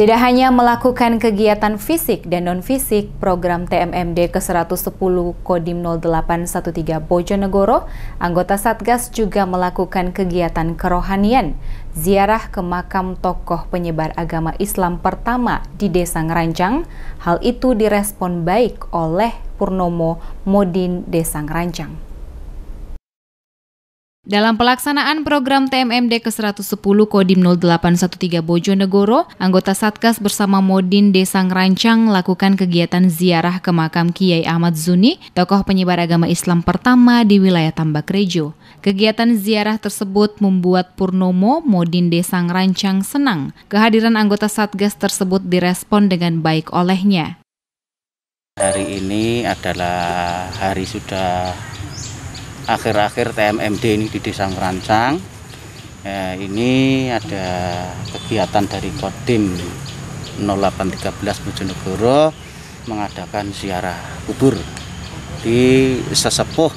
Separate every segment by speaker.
Speaker 1: Tidak hanya melakukan kegiatan fisik dan non-fisik, program TMMD ke-110 Kodim 0813 Bojonegoro, anggota Satgas juga melakukan kegiatan kerohanian, ziarah ke makam tokoh penyebar agama Islam pertama di Desa Ngerancang. Hal itu direspon baik oleh Purnomo Modin Desa Ngerancang. Dalam pelaksanaan program TMMD ke-110 Kodim 0813 Bojonegoro, anggota Satgas bersama Modin Desang Ngerancang lakukan kegiatan ziarah ke makam Kiai Ahmad Zuni, tokoh penyebar agama Islam pertama di wilayah Tambak Rejo. Kegiatan ziarah tersebut membuat Purnomo Modin Desang Ngerancang senang. Kehadiran anggota Satgas tersebut direspon dengan baik olehnya.
Speaker 2: Hari ini adalah hari sudah akhir-akhir TMMD ini di Desa Ngerancang. Eh, ini ada kegiatan dari Kodim 0813 Bojonegoro mengadakan ziarah kubur di sesepuh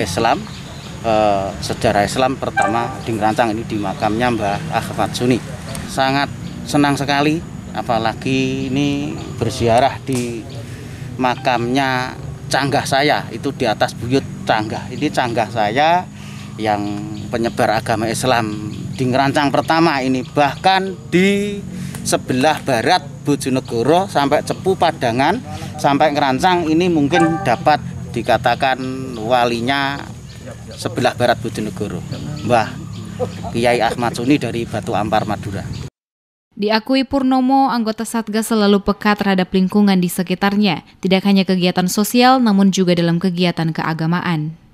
Speaker 2: Islam eh, sejarah Islam pertama di Ngerancang ini di makamnya Mbah Ahmad Suni. Sangat senang sekali apalagi ini berziarah di makamnya canggah saya itu di atas buyut canggah ini canggah saya yang penyebar agama Islam di ngerancang pertama ini bahkan di sebelah barat Bojonegoro sampai Cepu Padangan sampai ngerancang ini mungkin dapat dikatakan walinya sebelah barat Bojonegoro Mbah Kiai Ahmad Suni dari Batu Ampar Madura
Speaker 1: Diakui Purnomo, anggota Satgas selalu peka terhadap lingkungan di sekitarnya, tidak hanya kegiatan sosial namun juga dalam kegiatan keagamaan.